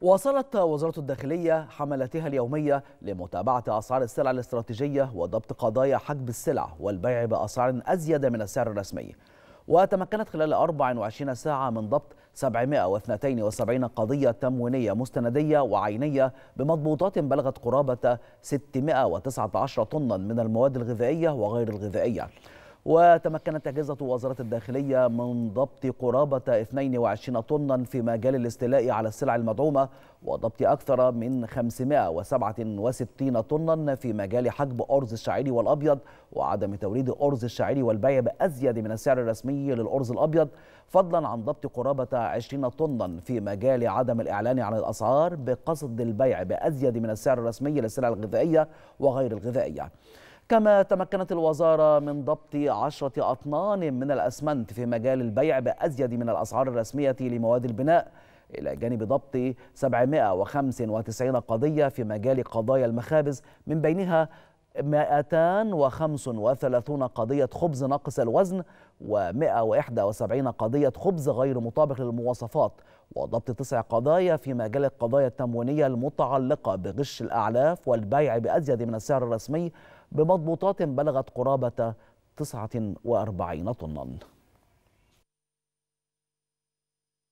واصلت وزارة الداخلية حملاتها اليومية لمتابعة أسعار السلع الاستراتيجية وضبط قضايا حجب السلع والبيع بأسعار أزيد من السعر الرسمي وتمكنت خلال 24 ساعة من ضبط 772 قضية تموينية مستندية وعينية بمضبوطات بلغت قرابة 619 طنا من المواد الغذائية وغير الغذائية وتمكنت أجهزة وزارة الداخلية من ضبط قرابة 22 طنا في مجال الاستيلاء على السلع المدعومة وضبط أكثر من 567 طنا في مجال حجب أرز الشعيري والأبيض وعدم توريد أرز الشعيري والبيع بأزيد من السعر الرسمي للأرز الأبيض فضلا عن ضبط قرابة 20 طنا في مجال عدم الإعلان عن الأسعار بقصد البيع بأزيد من السعر الرسمي للسلع الغذائية وغير الغذائية كما تمكنت الوزارة من ضبط عشرة أطنان من الأسمنت في مجال البيع بأزيد من الأسعار الرسمية لمواد البناء إلى جانب ضبط 795 قضية في مجال قضايا المخابز من بينها 235 قضية خبز ناقص الوزن و171 قضية خبز غير مطابق للمواصفات وضبط تسع قضايا في مجال القضايا التموينية المتعلقة بغش الأعلاف والبيع بأزيد من السعر الرسمي بمضبوطات بلغت قرابة 49 طناً